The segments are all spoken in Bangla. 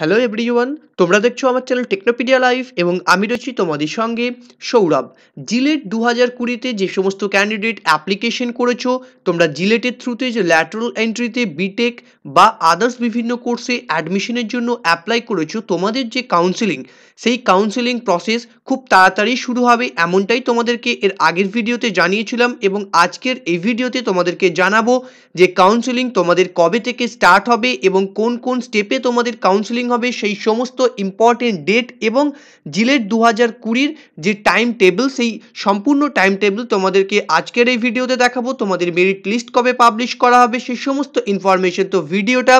হ্যালো এভরিওয়ান তোমরা দেখছো আমার চ্যানেল টেকনোপিডিয়া লাইভ এবং আমি রয়েছি তোমাদের সঙ্গে সৌরভ জিলেট দু হাজার কুড়িতে যে সমস্ত ক্যান্ডিডেট অ্যাপ্লিকেশন করেছো তোমরা জিলেটের থ্রুতে যে ল্যাটারাল এন্ট্রিতে বিটেক বা আদার্স বিভিন্ন কোর্সে অ্যাডমিশনের জন্য অ্যাপ্লাই করেছো তোমাদের যে কাউন্সিলিং সেই কাউন্সিলিং প্রসেস খুব তাড়াতাড়ি শুরু হবে এমনটাই তোমাদেরকে এর আগের ভিডিওতে জানিয়েছিলাম এবং আজকের এই ভিডিওতে তোমাদেরকে জানাবো যে কাউন্সিলিং তোমাদের কবে থেকে স্টার্ট হবে এবং কোন কোন স্টেপে তোমাদের কাউন্সিলিং শুটিং হবে সেই সমস্ত ইম্পর্টেন্ট ডেট এবং জিলেট দু হাজার কুড়ির যে টাইম টেবিল সেই সম্পূর্ণ টাইম টেবিল তোমাদেরকে আজকের এই ভিডিওতে দেখাবো তোমাদের মেরিট লিস্ট কবে পাবলিশ করা হবে সেই সমস্ত ইনফরমেশন তো ভিডিওটা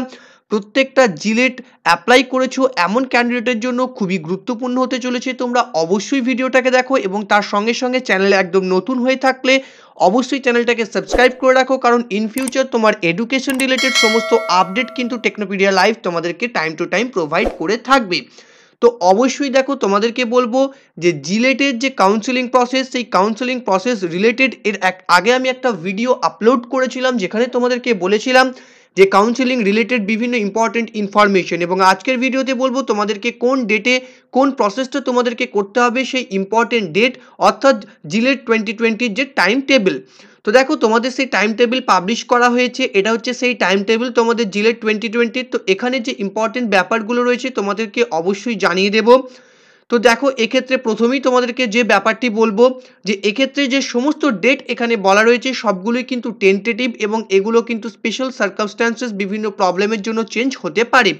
প্রত্যেকটা জিলেট অ্যাপ্লাই করেছো এমন ক্যান্ডিডেটের জন্য খুবই গুরুত্বপূর্ণ হতে চলেছে তোমরা অবশ্যই ভিডিওটাকে দেখো এবং তার সঙ্গে সঙ্গে চ্যানেলে একদম নতুন হয়ে থাকলে অবশ্যই চ্যানেলটাকে সাবস্ক্রাইব করে রাখো কারণ ইন ফিউচার তোমার এডুকেশন রিলেটেড সমস্ত আপডেট কিন্তু টেকনোপিডিয়া লাইভ তোমাদেরকে টাইম টু টাইম প্রোভাইড করে থাকবে তো অবশ্যই দেখো তোমাদেরকে বলবো যে জিলেটের যে কাউন্সেলিং প্রসেস সেই কাউন্সেলিং প্রসেস রিলেটেড এর আগে আমি একটা ভিডিও আপলোড করেছিলাম যেখানে তোমাদেরকে বলেছিলাম যে কাউন্সেলিং রিলেটেড বিভিন্ন ইম্পর্টেন্ট ইনফরমেশন এবং আজকের ভিডিওতে বলবো তোমাদেরকে কোন ডেটে কোন প্রসেসটা তোমাদেরকে করতে হবে সেই ইম্পর্টেন্ট ডেট অর্থাৎ জিলেট টোয়েন্টি টোয়েন্টির যে টাইম টেবিল তো দেখো তোমাদের সেই টাইম টেবিল পাবলিশ করা হয়েছে এটা হচ্ছে সেই টাইম টেবিল তোমাদের জিলেট টোয়েন্টি টোয়েন্টির তো এখানে যে ইম্পর্টেন্ট ব্যাপারগুলো রয়েছে তোমাদেরকে অবশ্যই জানিয়ে দেবো তো দেখো এক্ষেত্রে প্রথমেই তোমাদেরকে যে ব্যাপারটি বলবো যে এক্ষেত্রে যে সমস্ত ডেট এখানে বলা রয়েছে সবগুলোই কিন্তু টেন্টেটিভ এবং এগুলো কিন্তু স্পেশাল সার্কামস্ট্যান্সেস বিভিন্ন প্রবলেমের জন্য চেঞ্জ হতে পারে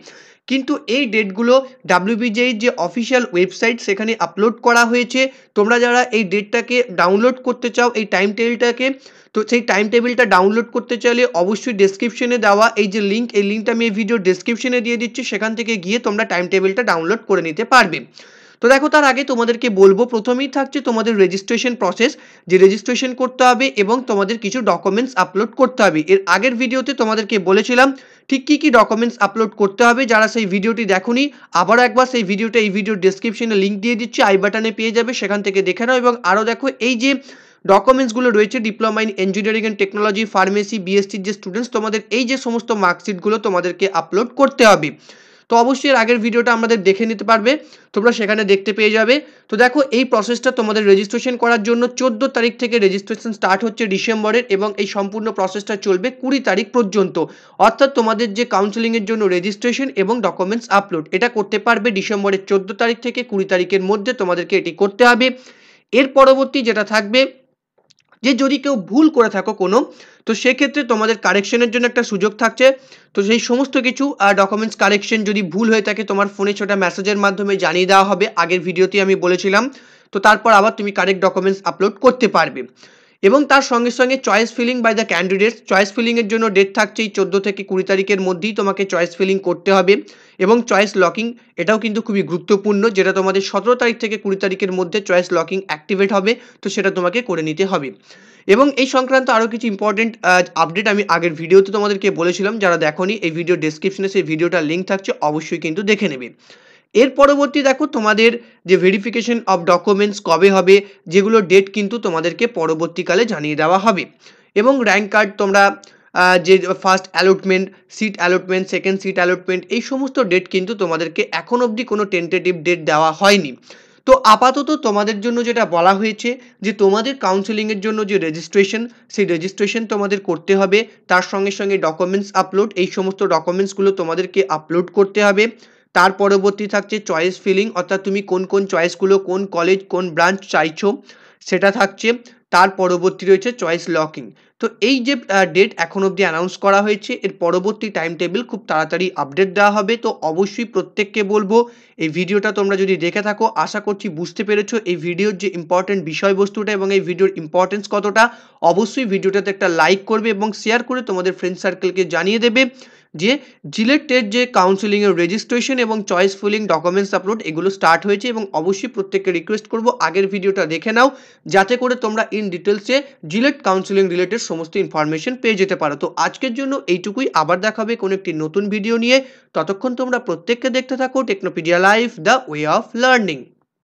কিন্তু এই ডেটগুলো ডাব্লিউবিজিআই যে অফিসিয়াল ওয়েবসাইট সেখানে আপলোড করা হয়েছে তোমরা যারা এই ডেটটাকে ডাউনলোড করতে চাও এই টাইম টেবিলটাকে তো সেই টাইম টেবিলটা ডাউনলোড করতে চাইলে অবশ্যই ডেসক্রিপশনে দেওয়া এই যে লিঙ্ক এই লিঙ্কটা আমি এই ভিডিও ডেসক্রিপশনে দিয়ে দিচ্ছি সেখান থেকে গিয়ে তোমরা টাইম টেবিলটা ডাউনলোড করে নিতে পারবে তো দেখো তার আগে তোমাদেরকে বলবো প্রথমেই থাকছে তোমাদের রেজিস্ট্রেশন প্রসেস যে রেজিস্ট্রেশন করতে হবে এবং তোমাদের কিছু ডকুমেন্টস আপলোড করতে হবে এর আগের ভিডিওতে তোমাদেরকে বলেছিলাম ঠিক কী কী ডকুমেন্টস আপলোড করতে হবে যারা সেই ভিডিওটি দেখুনি আবার একবার সেই ভিডিওটা এই ভিডিও ডেসক্রিপশনে লিঙ্ক দিয়ে দিচ্ছি আই বাটনে পেয়ে যাবে সেখান থেকে দেখে নাও এবং আরও দেখো এই যে ডকুমেন্টসগুলো রয়েছে diploma in engineering and technology pharmacy বিএসসির যে স্টুডেন্টস তোমাদের এই যে সমস্ত মার্কশিটগুলো তোমাদেরকে আপলোড করতে হবে তো অবশ্যই এর আগের ভিডিওটা আমাদের দেখে নিতে পারবে তোমরা সেখানে দেখতে পেয়ে যাবে তো দেখো এই প্রসেসটা তোমাদের রেজিস্ট্রেশন করার জন্য চোদ্দ তারিখ থেকে রেজিস্ট্রেশন স্টার্ট হচ্ছে ডিসেম্বরের এবং এই সম্পূর্ণ প্রসেসটা চলবে কুড়ি তারিখ পর্যন্ত অর্থাৎ তোমাদের যে কাউন্সেলিংয়ের জন্য রেজিস্ট্রেশন এবং ডকুমেন্টস আপলোড এটা করতে পারবে ডিসেম্বরের চোদ্দ তারিখ থেকে কুড়ি তারিখের মধ্যে তোমাদেরকে এটি করতে হবে এর পরবর্তী যেটা থাকবে যে যদি কেউ ভুল করে থাকো কোনো তো সেক্ষেত্রে তোমাদের কারেকশনের জন্য একটা সুযোগ থাকছে তো সেই সমস্ত কিছু আর ডকুমেন্টস কারেকশন যদি ভুল হয়ে থাকে তোমার ফোনে সেটা মেসেজের মাধ্যমে জানিয়ে দেওয়া হবে আগের ভিডিওতে আমি বলেছিলাম তো তারপর আবার তুমি কারেক্ট ডকুমেন্টস আপলোড করতে পারবে এবং তার সঙ্গে সঙ্গে choice filling by the candidates choice ফিলিংয়ের জন্য ডেট থাকছে এই চোদ্দো থেকে কুড়ি তারিখের মধ্যেই তোমাকে চয়েস ফিলিং করতে হবে এবং চয়েস লকিং এটাও কিন্তু খুবই গুরুত্বপূর্ণ যেটা তোমাদের সতেরো তারিখ থেকে কুড়ি তারিখের মধ্যে চয়েস লকিং অ্যাক্টিভেট হবে তো সেটা তোমাকে করে নিতে হবে এবং এই সংক্রান্ত আরও কিছু ইম্পর্টেন্ট আপডেট আমি আগের ভিডিওতে তোমাদেরকে বলেছিলাম যারা দেখনি এই ভিডিও ডেসক্রিপশনে সেই ভিডিওটার লিঙ্ক থাকছে অবশ্যই কিন্তু দেখে নেবে এর পরবর্তী দেখো তোমাদের যে ভেরিফিকেশন অফ ডকুমেন্টস কবে হবে যেগুলো ডেট কিন্তু তোমাদেরকে পরবর্তীকালে জানিয়ে দেওয়া হবে এবং র্যাঙ্ক কার্ড তোমরা যে first allotment seat allotment second seat allotment এই সমস্ত ডেট কিন্তু তোমাদেরকে এখন অবধি কোনো টেন্টেটিভ ডেট দেওয়া হয়নি তো আপাতত তোমাদের জন্য যেটা বলা হয়েছে যে তোমাদের কাউন্সেলিংয়ের জন্য যে রেজিস্ট্রেশন সেই রেজিস্ট্রেশন তোমাদের করতে হবে তার সঙ্গে সঙ্গে ডকুমেন্টস আপলোড এই সমস্ত ডকুমেন্টসগুলো তোমাদেরকে আপলোড করতে হবে তার পরবর্তী থাকছে চয়েস ফিলিং অর্থাৎ তুমি কোন কোন চয়েসগুলো কোন কলেজ কোন ব্রাঞ্চ চাইছো সেটা থাকছে তার পরবর্তী রয়েছে চয়েস লকিং তো এই যে ডেট এখন অবধি অ্যানাউন্স করা হয়েছে এর পরবর্তী টাইম টেবিল খুব তাড়াতাড়ি আপডেট দেওয়া হবে তো অবশ্যই প্রত্যেককে বলবো এই ভিডিওটা তোমরা যদি দেখে থাকো আশা করছি বুঝতে পেরেছো এই ভিডিওর যে ইম্পর্টেন্ট বিষয়বস্তুটা এবং এই ভিডিওর ইম্পর্টেন্স কতটা অবশ্যই ভিডিওটাতে একটা লাইক করবে এবং শেয়ার করে তোমাদের ফ্রেন্ড সার্কেলকে জানিয়ে দেবে যে জিলেটের যে কাউন্সিলিংয়ের রেজিস্ট্রেশন এবং চয়েস ফুলিং ডকুমেন্টস আপলোড এগুলো স্টার্ট হয়েছে এবং অবশ্যই প্রত্যেককে রিকোয়েস্ট করব আগের ভিডিওটা দেখে নাও যাতে করে তোমরা ইন ডিটেলসে জিলেট কাউন্সিলিং রিলেটেড সমস্ত ইনফরমেশন পেয়ে যেতে পারো তো আজকের জন্য এইটুকুই আবার দেখাবে কোনো একটি নতুন ভিডিও নিয়ে ততক্ষণ তোমরা প্রত্যেককে দেখতে থাকো Technopedia life the way of learning